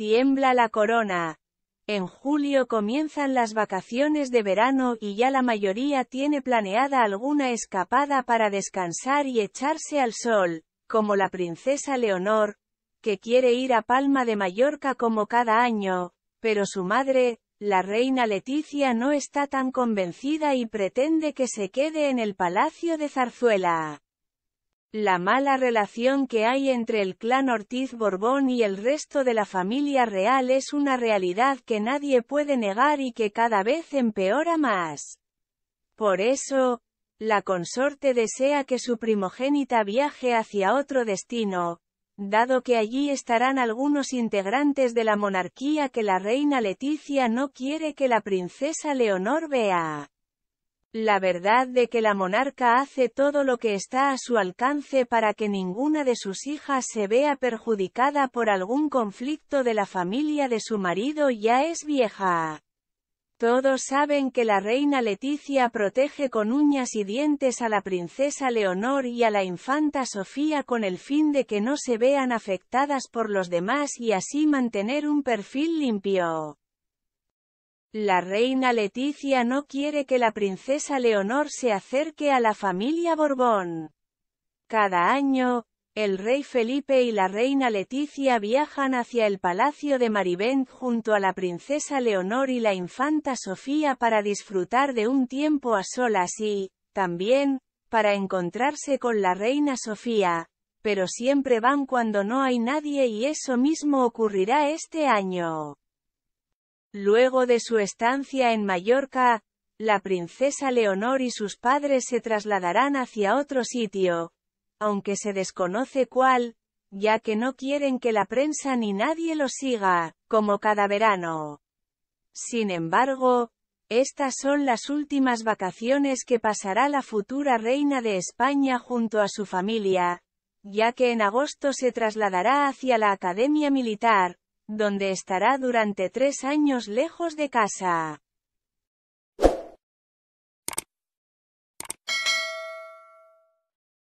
Tiembla la corona. En julio comienzan las vacaciones de verano y ya la mayoría tiene planeada alguna escapada para descansar y echarse al sol, como la princesa Leonor, que quiere ir a Palma de Mallorca como cada año, pero su madre, la reina Leticia no está tan convencida y pretende que se quede en el palacio de Zarzuela. La mala relación que hay entre el clan Ortiz Borbón y el resto de la familia real es una realidad que nadie puede negar y que cada vez empeora más. Por eso, la consorte desea que su primogénita viaje hacia otro destino, dado que allí estarán algunos integrantes de la monarquía que la reina Leticia no quiere que la princesa Leonor vea. La verdad de que la monarca hace todo lo que está a su alcance para que ninguna de sus hijas se vea perjudicada por algún conflicto de la familia de su marido ya es vieja. Todos saben que la reina Leticia protege con uñas y dientes a la princesa Leonor y a la infanta Sofía con el fin de que no se vean afectadas por los demás y así mantener un perfil limpio. La reina Leticia no quiere que la princesa Leonor se acerque a la familia Borbón. Cada año, el rey Felipe y la reina Leticia viajan hacia el palacio de Marivent junto a la princesa Leonor y la infanta Sofía para disfrutar de un tiempo a solas y, también, para encontrarse con la reina Sofía, pero siempre van cuando no hay nadie y eso mismo ocurrirá este año. Luego de su estancia en Mallorca, la princesa Leonor y sus padres se trasladarán hacia otro sitio, aunque se desconoce cuál, ya que no quieren que la prensa ni nadie lo siga, como cada verano. Sin embargo, estas son las últimas vacaciones que pasará la futura reina de España junto a su familia, ya que en agosto se trasladará hacia la Academia Militar, donde estará durante tres años lejos de casa.